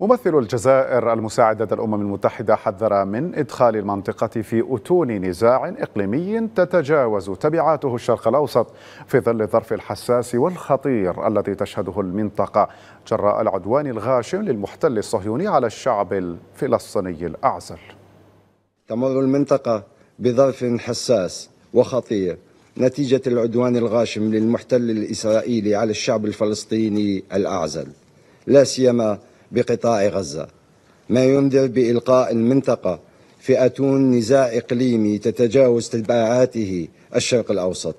ممثل الجزائر المساعد لدى الأمم المتحدة حذر من إدخال المنطقة في أتون نزاع إقليمي تتجاوز تبعاته الشرق الأوسط في ظل الظرف الحساس والخطير الذي تشهده المنطقة جراء العدوان الغاشم للمحتل الصهيوني على الشعب الفلسطيني الأعزل تمر المنطقة بظرف حساس وخطير نتيجة العدوان الغاشم للمحتل الإسرائيلي على الشعب الفلسطيني الأعزل لا سيما بقطاع غزة ما ينذر بإلقاء المنطقة فئة نزاع إقليمي تتجاوز تبعاته الشرق الأوسط